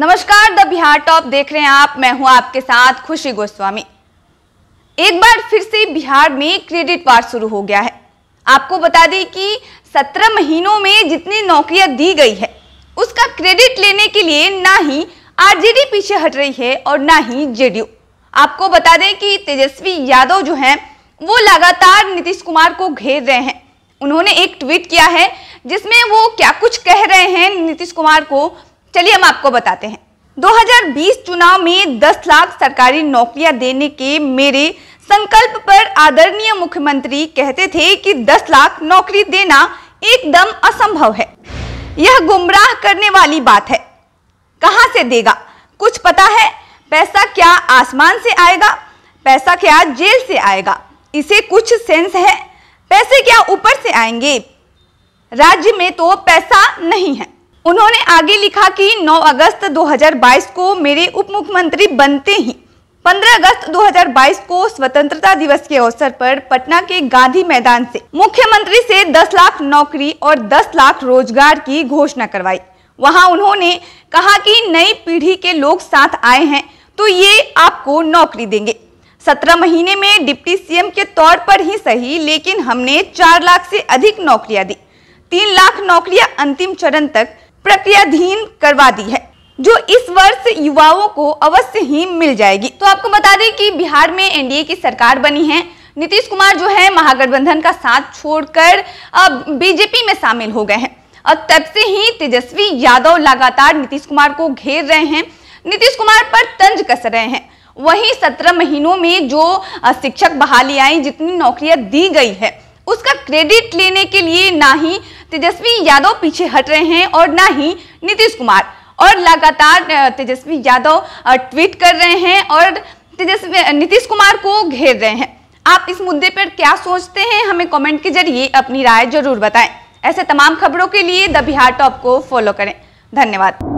नमस्कार the Bihar top देख रहे हैं आप मैं हूं आपके साथ खुशी गोस्वामी एक बार फिर से बिहार में क्रेडिट वार शुरू हो गया है आपको बता दें कि 17 महीनों में जितनी नौकरियां दी गई है उसका क्रेडिट लेने के लिए ना ही आरजेडी पीछे हट रही है और ना ही जेडीयू आपको बता दें कि तेजस्वी यादव जो हैं वो लगातार नीतीश कुमार को घेर रहे हैं उन्होंने एक ट्वीट किया है जिसमें वो क्या कुछ कह रहे हैं नीतीश कुमार को चलिए हम आपको बताते हैं 2020 चुनाव में 10 लाख सरकारी नौकरियां देने के मेरे संकल्प पर आदरणीय मुख्यमंत्री कहते थे कि 10 लाख नौकरी देना एकदम असंभव है यह गुमराह करने वाली बात है कहां से देगा कुछ पता है पैसा क्या आसमान से आएगा पैसा क्या जेल से आएगा इसे कुछ सेंस है पैसे क्या ऊपर से आएंगे राज्य में तो पैसा नहीं है उन्होंने आगे लिखा कि 9 अगस्त 2022 को मेरे उप मुख्यमंत्री बनते ही 15 अगस्त 2022 को स्वतंत्रता दिवस के अवसर पर पटना के गांधी मैदान से मुख्यमंत्री से 10 लाख नौकरी और 10 लाख रोजगार की घोषणा करवाई वहां उन्होंने कहा कि नई पीढ़ी के लोग साथ आए हैं तो ये आपको नौकरी देंगे सत्रह महीने में डिप्टी सीएम के तौर पर ही सही लेकिन हमने चार लाख से अधिक नौकरियां दी तीन लाख नौकरियां अंतिम चरण तक प्रक्रियाधीन करवा दी है जो इस वर्ष युवाओं को अवश्य ही मिल जाएगी तो आपको बता दें कि बिहार में एनडीए की सरकार बनी है नीतीश कुमार जो है महागठबंधन का साथ छोड़कर अब बीजेपी में शामिल हो गए हैं और तब से ही तेजस्वी यादव लगातार नीतीश कुमार को घेर रहे हैं नीतीश कुमार पर तंज कस रहे हैं वहीं सत्रह महीनों में जो शिक्षक बहाली आई जितनी नौकरियां दी गई है उसका क्रेडिट लेने के लिए ना ही तेजस्वी यादव पीछे हट रहे हैं और ना ही नीतीश कुमार और लगातार तेजस्वी यादव ट्वीट कर रहे हैं और तेजस्वी नीतीश कुमार को घेर रहे हैं आप इस मुद्दे पर क्या सोचते हैं हमें कमेंट के जरिए अपनी राय जरूर बताएं ऐसे तमाम खबरों के लिए द बिहार टॉप को फॉलो करें धन्यवाद